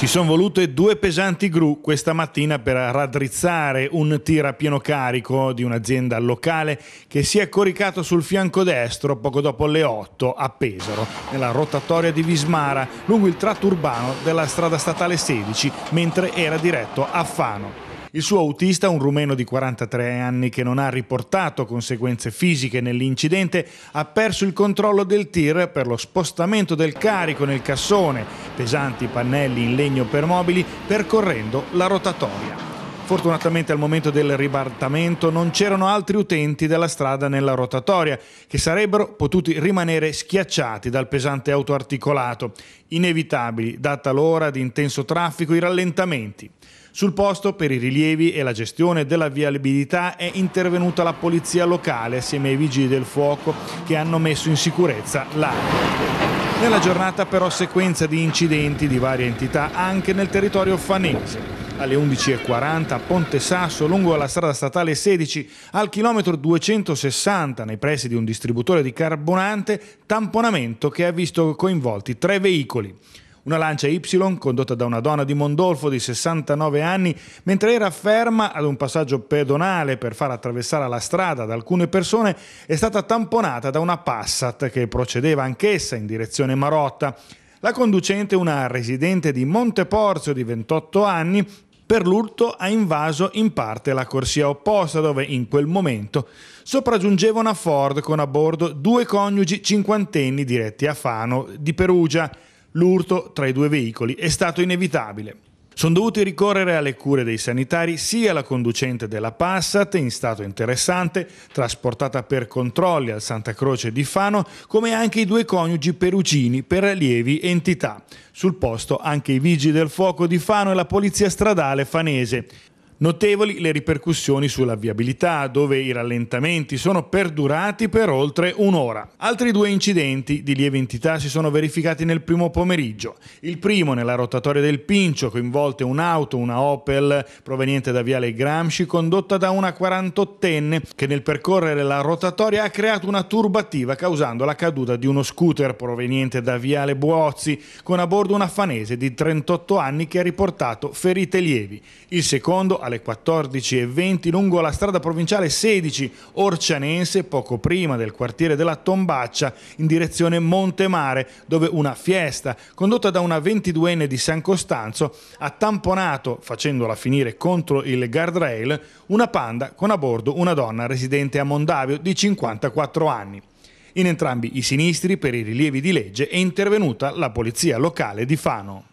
Ci sono volute due pesanti gru questa mattina per raddrizzare un tir a pieno carico di un'azienda locale che si è coricato sul fianco destro poco dopo le 8 a Pesaro, nella rotatoria di Vismara, lungo il tratto urbano della strada statale 16, mentre era diretto a Fano. Il suo autista, un rumeno di 43 anni che non ha riportato conseguenze fisiche nell'incidente, ha perso il controllo del tir per lo spostamento del carico nel cassone pesanti pannelli in legno per mobili percorrendo la rotatoria. Fortunatamente al momento del ribaltamento non c'erano altri utenti della strada nella rotatoria che sarebbero potuti rimanere schiacciati dal pesante auto articolato, Inevitabili, data l'ora di intenso traffico, i rallentamenti. Sul posto, per i rilievi e la gestione della viabilità, è intervenuta la polizia locale assieme ai vigili del fuoco che hanno messo in sicurezza l'area. Nella giornata però sequenza di incidenti di varia entità anche nel territorio fanese. Alle 11.40 a Ponte Sasso, lungo la strada statale 16, al chilometro 260, nei pressi di un distributore di carbonante, tamponamento che ha visto coinvolti tre veicoli una Lancia Y condotta da una donna di Mondolfo di 69 anni mentre era ferma ad un passaggio pedonale per far attraversare la strada ad alcune persone è stata tamponata da una Passat che procedeva anch'essa in direzione Marotta. La conducente, una residente di Monteporzio di 28 anni, per l'urto ha invaso in parte la corsia opposta dove in quel momento sopraggiungeva una Ford con a bordo due coniugi cinquantenni diretti a Fano di Perugia. L'urto tra i due veicoli è stato inevitabile. Sono dovuti ricorrere alle cure dei sanitari sia la conducente della Passat in stato interessante, trasportata per controlli al Santa Croce di Fano, come anche i due coniugi perugini per lievi entità. Sul posto anche i vigili del fuoco di Fano e la polizia stradale fanese. Notevoli le ripercussioni sulla viabilità, dove i rallentamenti sono perdurati per oltre un'ora. Altri due incidenti di lieve entità si sono verificati nel primo pomeriggio. Il primo nella rotatoria del Pincio, coinvolte un'auto, una Opel proveniente da Viale Gramsci, condotta da una 48enne che nel percorrere la rotatoria ha creato una turbativa causando la caduta di uno scooter proveniente da Viale Buozzi, con a bordo una fanese di 38 anni che ha riportato ferite lievi. Il secondo alle 14.20 lungo la strada provinciale 16 Orcianense, poco prima del quartiere della Tombaccia, in direzione Montemare, dove una fiesta condotta da una 22enne di San Costanzo ha tamponato, facendola finire contro il guardrail, una panda con a bordo una donna residente a Mondavio di 54 anni. In entrambi i sinistri, per i rilievi di legge, è intervenuta la polizia locale di Fano.